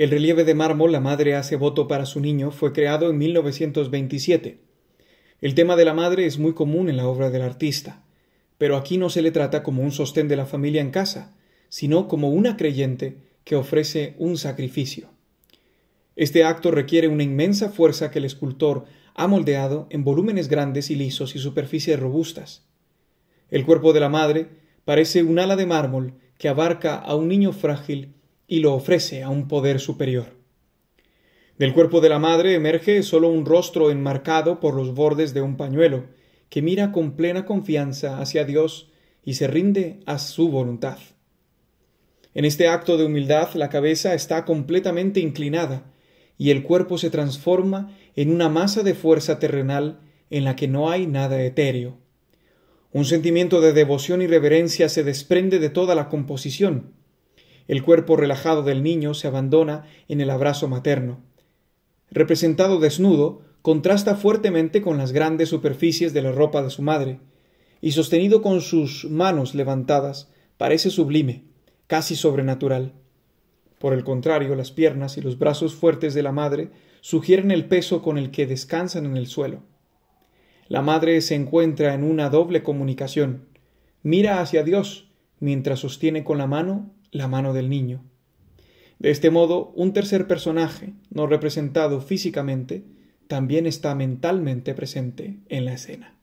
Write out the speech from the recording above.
El relieve de mármol La Madre hace voto para su niño fue creado en 1927. El tema de la madre es muy común en la obra del artista, pero aquí no se le trata como un sostén de la familia en casa, sino como una creyente que ofrece un sacrificio. Este acto requiere una inmensa fuerza que el escultor ha moldeado en volúmenes grandes y lisos y superficies robustas. El cuerpo de la madre parece un ala de mármol que abarca a un niño frágil y lo ofrece a un poder superior. Del cuerpo de la madre emerge solo un rostro enmarcado por los bordes de un pañuelo, que mira con plena confianza hacia Dios y se rinde a su voluntad. En este acto de humildad la cabeza está completamente inclinada y el cuerpo se transforma en una masa de fuerza terrenal en la que no hay nada etéreo. Un sentimiento de devoción y reverencia se desprende de toda la composición, el cuerpo relajado del niño se abandona en el abrazo materno. Representado desnudo, contrasta fuertemente con las grandes superficies de la ropa de su madre, y sostenido con sus manos levantadas, parece sublime, casi sobrenatural. Por el contrario, las piernas y los brazos fuertes de la madre sugieren el peso con el que descansan en el suelo. La madre se encuentra en una doble comunicación. Mira hacia Dios mientras sostiene con la mano la mano del niño. De este modo, un tercer personaje, no representado físicamente, también está mentalmente presente en la escena.